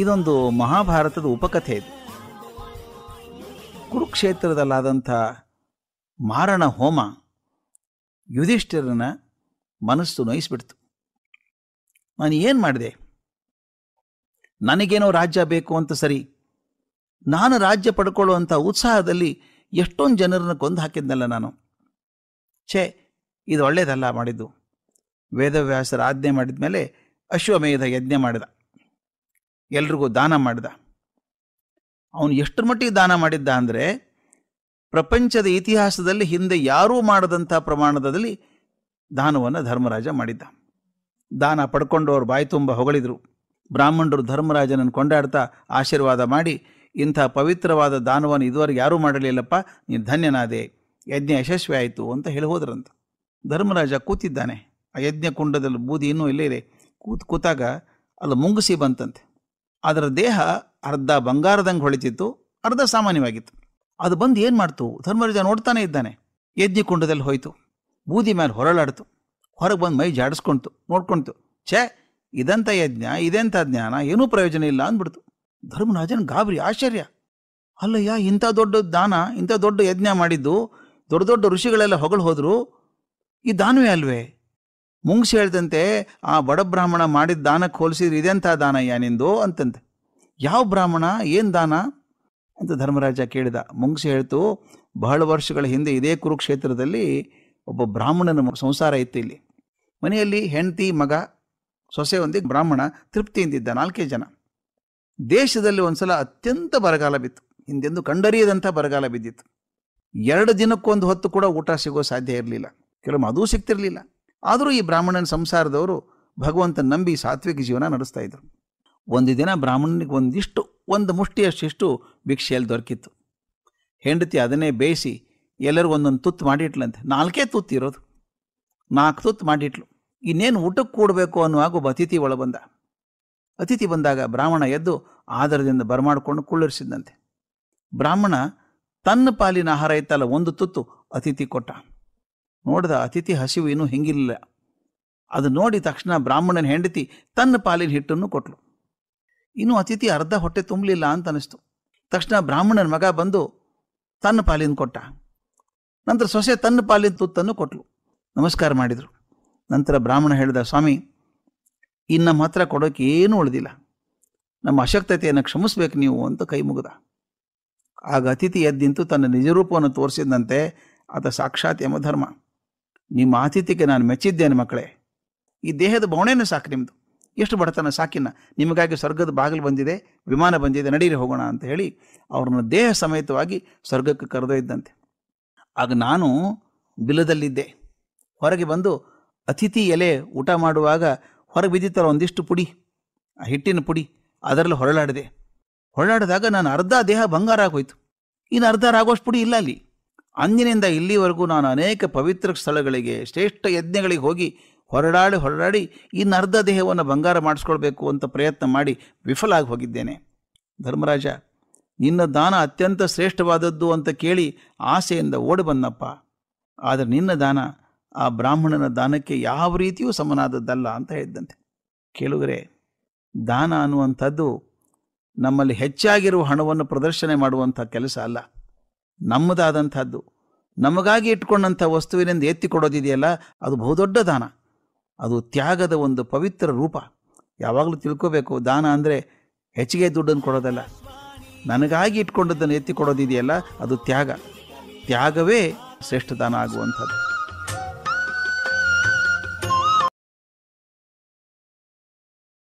ಇದೊಂದು ಮಹಾಭಾರತದ ಉಪಕಥೆ ಇದು ಕುರುಕ್ಷೇತ್ರದಲ್ಲಾದಂಥ ಮಾರಣ ಹೋಮ ಯುಧಿಷ್ಠಿರನ ಮನಸ್ಸು ನೋಯಿಸ್ಬಿಡ್ತು ನಾನು ಏನು ಮಾಡಿದೆ ನನಗೇನೋ ರಾಜ್ಯ ಬೇಕು ಅಂತ ಸರಿ ನಾನು ರಾಜ್ಯ ಪಡ್ಕೊಳ್ಳುವಂಥ ಉತ್ಸಾಹದಲ್ಲಿ ಎಷ್ಟೊಂದು ಜನರನ್ನು ಕೊಂದು ಹಾಕಿದ್ನಲ್ಲ ನಾನು ಛೇ ಇದು ಒಳ್ಳೆಯದಲ್ಲ ಮಾಡಿದ್ದು ವೇದವ್ಯಾಸರ ಆಜ್ಞೆ ಮಾಡಿದ ಮೇಲೆ ಅಶ್ವಮೇಧ ಯಜ್ಞ ಮಾಡಿದ ಎಲ್ರಿಗೂ ದಾನ ಮಾಡಿದ ಅವನು ಎಷ್ಟು ಮಟ್ಟಿಗೆ ದಾನ ಮಾಡಿದ್ದ ಅಂದರೆ ಪ್ರಪಂಚದ ಇತಿಹಾಸದಲ್ಲಿ ಹಿಂದೆ ಯಾರೂ ಮಾಡದಂಥ ಪ್ರಮಾಣದಲ್ಲಿ ದಾನವನ್ನು ಧರ್ಮರಾಜ ಮಾಡಿದ್ದ ದಾನ ಪಡ್ಕೊಂಡವರು ಬಾಯಿ ತುಂಬ ಹೊಗಳಿದ್ರು ಬ್ರಾಹ್ಮಣರು ಧರ್ಮರಾಜನನ್ನು ಕೊಂಡಾಡ್ತಾ ಆಶೀರ್ವಾದ ಮಾಡಿ ಇಂಥ ಪವಿತ್ರವಾದ ದಾನವನ್ನು ಇದುವರೆಗೆ ಯಾರೂ ಮಾಡಲಿಲ್ಲಪ್ಪ ನೀನು ಧನ್ಯನಾದೆ ಯಜ್ಞ ಯಶಸ್ವಿ ಆಯಿತು ಅಂತ ಹೇಳಿ ಹೋದ್ರಂತ ಧರ್ಮರಾಜ ಕೂತಿದ್ದಾನೆ ಆ ಯಜ್ಞ ಕುಂಡದಲ್ಲಿ ಬೂದಿ ಇನ್ನೂ ಇಲ್ಲೇ ಇದೆ ಕೂತ್ ಕೂತಾಗ ಅಲ್ಲಿ ಮುಂಗಿಸಿ ಬಂತಂತೆ ಅದರ ದೇಹ ಅರ್ಧ ಬಂಗಾರದಂಗೆ ಹೊಳಿತಿತ್ತು ಅರ್ಧ ಸಾಮಾನ್ಯವಾಗಿತ್ತು ಅದು ಬಂದು ಏನು ಮಾಡ್ತು ಧರ್ಮರಾಜ ನೋಡ್ತಾನೆ ಇದ್ದಾನೆ ಕುಂಡದಲ್ಲಿ ಹೋಯಿತು ಬೂದಿ ಮೇಲೆ ಹೊರಳಾಡ್ತು ಹೊರಗೆ ಬಂದು ಮೈ ಜಾಡಿಸ್ಕೊಳ್ತು ನೋಡ್ಕೊಳ್ತು ಛೇ ಇದಂಥ ಯಜ್ಞ ಇದೆಂಥ ಜ್ಞಾನ ಏನೂ ಪ್ರಯೋಜನ ಇಲ್ಲ ಅಂದ್ಬಿಡ್ತು ಧರ್ಮರಾಜನ ಗಾಬರಿ ಆಶ್ಚರ್ಯ ಅಲ್ಲಯ್ಯ ಇಂಥ ದೊಡ್ಡ ದಾನ ಇಂಥ ದೊಡ್ಡ ಯಜ್ಞ ಮಾಡಿದ್ದು ದೊಡ್ಡ ದೊಡ್ಡ ಋಷಿಗಳೆಲ್ಲ ಹೊಗಳು ಹೋದರು ಈ ದಾನವೇ ಅಲ್ವೇ ಮುಂಗ್ಸಿ ಹೇಳ್ದಂತೆ ಆ ಬಡ ಬ್ರಾಹ್ಮಣ ಮಾಡಿದ ದಾನಕ್ಕೆ ಹೋಲಿಸಿದ್ರೆ ಇದೆಂಥ ದಾನ ಯಾನಿಂದು ಅಂತಂತೆ ಯಾವ ಬ್ರಾಹ್ಮಣ ಏನು ದಾನ ಅಂತ ಧರ್ಮರಾಜ ಕೇಳಿದ ಮುಂಗ್ಸಿ ಹೇಳ್ತು ಬಹಳ ವರ್ಷಗಳ ಹಿಂದೆ ಇದೇ ಕುರುಕ್ಷೇತ್ರದಲ್ಲಿ ಒಬ್ಬ ಬ್ರಾಹ್ಮಣನ ಸಂಸಾರ ಇತ್ತು ಇಲ್ಲಿ ಮನೆಯಲ್ಲಿ ಹೆಂಡತಿ ಮಗ ಸೊಸೆ ಒಂದಿಗೆ ಬ್ರಾಹ್ಮಣ ತೃಪ್ತಿಯಿಂದಿದ್ದ ನಾಲ್ಕೇ ಜನ ದೇಶದಲ್ಲಿ ಸಲ ಅತ್ಯಂತ ಬರಗಾಲ ಬಿತ್ತು ಹಿಂದೆಂದು ಕಂಡರಿಯದಂಥ ಬರಗಾಲ ಬಿದ್ದಿತ್ತು ಎರಡು ದಿನಕ್ಕೊಂದು ಹೊತ್ತು ಕೂಡ ಊಟ ಸಿಗೋ ಸಾಧ್ಯ ಇರಲಿಲ್ಲ ಕೆಲವೊಮ್ಮೆ ಅದೂ ಸಿಗ್ತಿರಲಿಲ್ಲ ಆದರೂ ಈ ಬ್ರಾಹ್ಮಣನ ಸಂಸಾರದವರು ಭಗವಂತ ನಂಬಿ ಸಾತ್ವಿಕ ಜೀವನ ನಡೆಸ್ತಾ ಇದ್ರು ಒಂದು ದಿನ ಬ್ರಾಹ್ಮಣನಿಗೆ ಒಂದಿಷ್ಟು ಒಂದು ಮುಷ್ಟಿಯಷ್ಟಿಷ್ಟು ಭಿಕ್ಷೆಯಲ್ಲಿ ದೊರಕಿತ್ತು ಹೆಂಡತಿ ಅದನ್ನೇ ಬೇಯಿಸಿ ಎಲ್ಲರೂ ಒಂದೊಂದು ತುತ್ತು ಮಾಡಿಟ್ಲಂತೆ ನಾಲ್ಕೇ ತುತ್ತು ಇರೋದು ನಾಲ್ಕು ತುತ್ತು ಮಾಡಿಟ್ಲು ಇನ್ನೇನು ಊಟಕ್ಕೆ ಕೂಡಬೇಕು ಅನ್ನುವಾಗ ಅತಿಥಿ ಒಳ ಬಂದ ಅತಿಥಿ ಬಂದಾಗ ಬ್ರಾಹ್ಮಣ ಎದ್ದು ಆಧಾರದಿಂದ ಬರಮಾಡಿಕೊಂಡು ಕುಳ್ಳಿರಿಸಿದ್ದಂತೆ ಬ್ರಾಹ್ಮಣ ತನ್ನ ಪಾಲಿನ ಆಹಾರ ಇತ್ತಲ್ಲ ಒಂದು ತುತ್ತು ಅತಿಥಿ ಕೊಟ್ಟ ನೋಡಿದ ಅತಿಥಿ ಹಸಿವು ಇನ್ನೂ ಹಿಂಗಿಲ್ಲ ಅದು ನೋಡಿ ತಕ್ಷಣ ಬ್ರಾಹ್ಮಣನ ಹೆಂಡತಿ ತನ್ನ ಪಾಲಿನ ಹಿಟ್ಟನ್ನು ಕೊಟ್ಲು ಇನ್ನೂ ಅತಿಥಿ ಅರ್ಧ ಹೊಟ್ಟೆ ತುಂಬಲಿಲ್ಲ ಅಂತ ಅನಿಸ್ತು ತಕ್ಷಣ ಬ್ರಾಹ್ಮಣನ ಮಗ ಬಂದು ತನ್ನ ಪಾಲಿನ ಕೊಟ್ಟ ನಂತರ ಸೊಸೆ ತನ್ನ ಪಾಲಿನ ತುತ್ತನ್ನು ಕೊಟ್ಲು ನಮಸ್ಕಾರ ಮಾಡಿದರು ನಂತರ ಬ್ರಾಹ್ಮಣ ಹೇಳಿದ ಸ್ವಾಮಿ ಇನ್ನು ಮಾತ್ರ ಹತ್ರ ಕೊಡೋಕೆ ಏನೂ ಉಳಿದಿಲ್ಲ ನಮ್ಮ ಅಶಕ್ತತೆಯನ್ನು ಕ್ಷಮಿಸ್ಬೇಕು ನೀವು ಅಂತ ಕೈ ಮುಗಿದ ಆಗ ಅತಿಥಿ ಎದ್ದಿಂತು ತನ್ನ ನಿಜರೂಪವನ್ನು ತೋರಿಸಿದಂತೆ ಆತ ಸಾಕ್ಷಾತ್ ಯಮಧರ್ಮ ನಿಮ್ಮ ಆತಿಥ್ಯಕ್ಕೆ ನಾನು ಮೆಚ್ಚಿದ್ದೇನೆ ಮಕ್ಕಳೇ ಈ ದೇಹದ ಬವಣೆನೂ ಸಾಕು ನಿಮ್ಮದು ಎಷ್ಟು ಬಡತನ ಸಾಕಿನ ನಿಮಗಾಗಿ ಸ್ವರ್ಗದ ಬಾಗಿಲು ಬಂದಿದೆ ವಿಮಾನ ಬಂದಿದೆ ನಡೀರಿ ಹೋಗೋಣ ಅಂತ ಹೇಳಿ ಅವ್ರನ್ನ ದೇಹ ಸಮೇತವಾಗಿ ಸ್ವರ್ಗಕ್ಕೆ ಕರೆದೊಯ್ದಂತೆ ಆಗ ನಾನು ಬಿಲದಲ್ಲಿದ್ದೆ ಹೊರಗೆ ಬಂದು ಅತಿಥಿ ಎಲೆ ಊಟ ಮಾಡುವಾಗ ಹೊರಗೆ ಬಿದ್ದಿತ್ತಲ್ಲ ಒಂದಿಷ್ಟು ಪುಡಿ ಆ ಹಿಟ್ಟಿನ ಪುಡಿ ಅದರಲ್ಲಿ ಹೊರಳಾಡಿದೆ ಹೊರಳಾಡಿದಾಗ ನಾನು ಅರ್ಧ ದೇಹ ಬಂಗಾರ ಆಗೋಯ್ತು ಇನ್ನು ಅರ್ಧ ಆಗೋಷ್ಟು ಪುಡಿ ಇಲ್ಲ ಅಲ್ಲಿ ಅಂದಿನಿಂದ ಇಲ್ಲಿವರೆಗೂ ನಾನು ಅನೇಕ ಪವಿತ್ರ ಸ್ಥಳಗಳಿಗೆ ಶ್ರೇಷ್ಠ ಯಜ್ಞಗಳಿಗೆ ಹೋಗಿ ಹೊರಡಾಡಿ ಹೊರಡಾಡಿ ನರ್ಧ ದೇಹವನ್ನು ಬಂಗಾರ ಮಾಡಿಸ್ಕೊಳ್ಬೇಕು ಅಂತ ಪ್ರಯತ್ನ ಮಾಡಿ ವಿಫಲ ಆಗಿ ಹೋಗಿದ್ದೇನೆ ಧರ್ಮರಾಜ ನಿನ್ನ ದಾನ ಅತ್ಯಂತ ಶ್ರೇಷ್ಠವಾದದ್ದು ಅಂತ ಕೇಳಿ ಆಸೆಯಿಂದ ಓಡಿ ಬಂದಪ್ಪ ಆದರೆ ನಿನ್ನ ದಾನ ಆ ಬ್ರಾಹ್ಮಣನ ದಾನಕ್ಕೆ ಯಾವ ರೀತಿಯೂ ಸಮನಾದದ್ದಲ್ಲ ಅಂತ ಹೇಳಿದ್ದಂತೆ ಕೇಳುಗರೆ ದಾನ ಅನ್ನುವಂಥದ್ದು ನಮ್ಮಲ್ಲಿ ಹೆಚ್ಚಾಗಿರುವ ಹಣವನ್ನು ಪ್ರದರ್ಶನ ಮಾಡುವಂಥ ಕೆಲಸ ಅಲ್ಲ ನಮ್ಮದಾದಂಥದ್ದು ನಮಗಾಗಿ ಇಟ್ಕೊಂಡಂಥ ವಸ್ತುವಿನಿಂದ ಎತ್ತಿ ಕೊಡೋದಿದೆಯಲ್ಲ ಅದು ಬಹುದೊಡ್ಡ ದಾನ ಅದು ತ್ಯಾಗದ ಒಂದು ಪವಿತ್ರ ರೂಪ ಯಾವಾಗಲೂ ತಿಳ್ಕೋಬೇಕು ದಾನ ಅಂದರೆ ಹೆಚ್ಚಿಗೆ ದುಡ್ಡನ್ನು ಕೊಡೋದಲ್ಲ ನನಗಾಗಿ ಇಟ್ಕೊಂಡದ್ದನ್ನು ಎತ್ತಿ ಕೊಡೋದಿದೆಯಲ್ಲ ಅದು ತ್ಯಾಗ ತ್ಯಾಗವೇ ಶ್ರೇಷ್ಠ ದಾನ ಆಗುವಂಥದ್ದು